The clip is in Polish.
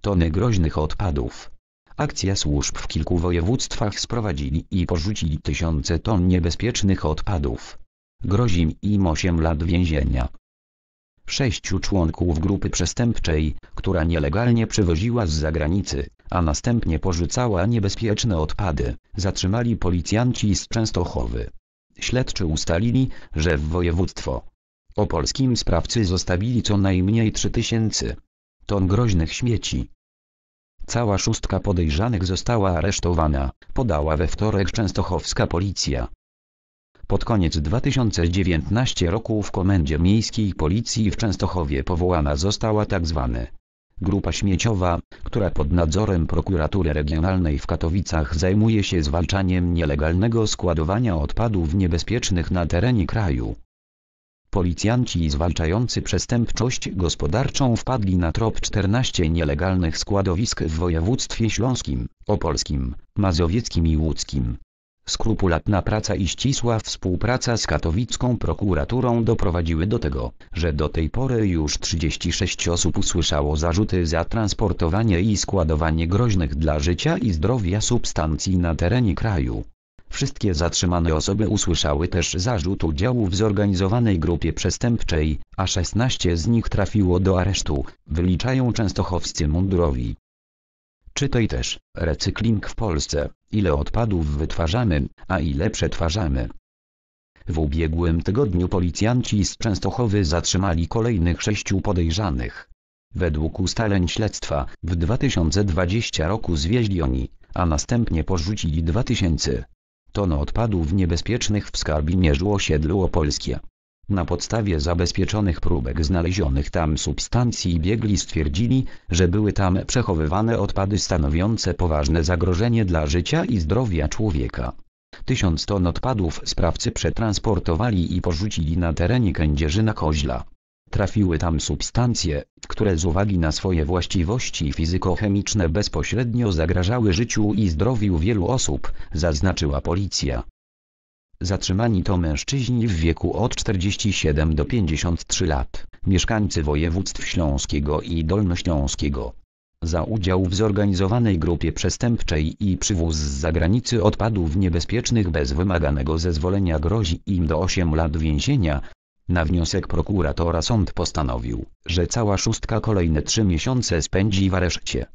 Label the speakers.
Speaker 1: tony groźnych odpadów. Akcja służb w kilku województwach sprowadzili i porzucili tysiące ton niebezpiecznych odpadów. Grozi im 8 lat więzienia. Sześciu członków grupy przestępczej, która nielegalnie przywoziła z zagranicy, a następnie porzucała niebezpieczne odpady, zatrzymali policjanci z Częstochowy. Śledczy ustalili, że w województwo opolskim sprawcy zostawili co najmniej 3000 ton groźnych śmieci. Cała szóstka podejrzanych została aresztowana, podała we wtorek częstochowska policja. Pod koniec 2019 roku w Komendzie Miejskiej Policji w Częstochowie powołana została tzw. Tak Grupa śmieciowa, która pod nadzorem prokuratury regionalnej w Katowicach zajmuje się zwalczaniem nielegalnego składowania odpadów niebezpiecznych na terenie kraju. Policjanci zwalczający przestępczość gospodarczą wpadli na trop 14 nielegalnych składowisk w województwie śląskim, opolskim, mazowieckim i łódzkim. Skrupulatna praca i ścisła współpraca z katowicką prokuraturą doprowadziły do tego, że do tej pory już 36 osób usłyszało zarzuty za transportowanie i składowanie groźnych dla życia i zdrowia substancji na terenie kraju. Wszystkie zatrzymane osoby usłyszały też zarzut udziału w zorganizowanej grupie przestępczej, a 16 z nich trafiło do aresztu, wyliczają częstochowscy mundurowi. Czytaj też, recykling w Polsce, ile odpadów wytwarzamy, a ile przetwarzamy. W ubiegłym tygodniu policjanci z Częstochowy zatrzymali kolejnych sześciu podejrzanych. Według ustaleń śledztwa, w 2020 roku zwieźli oni, a następnie porzucili 2000 Tono odpadów niebezpiecznych w skarbinie osiedlu Opolskie. Na podstawie zabezpieczonych próbek znalezionych tam substancji biegli stwierdzili, że były tam przechowywane odpady stanowiące poważne zagrożenie dla życia i zdrowia człowieka. Tysiąc ton odpadów sprawcy przetransportowali i porzucili na terenie Kędzierzyna Koźla trafiły tam substancje, które z uwagi na swoje właściwości fizykochemiczne bezpośrednio zagrażały życiu i zdrowiu wielu osób, zaznaczyła policja. Zatrzymani to mężczyźni w wieku od 47 do 53 lat, mieszkańcy województw śląskiego i dolnośląskiego. Za udział w zorganizowanej grupie przestępczej i przywóz z zagranicy odpadów niebezpiecznych bez wymaganego zezwolenia grozi im do 8 lat więzienia, na wniosek prokuratora sąd postanowił, że cała szóstka kolejne trzy miesiące spędzi w areszcie.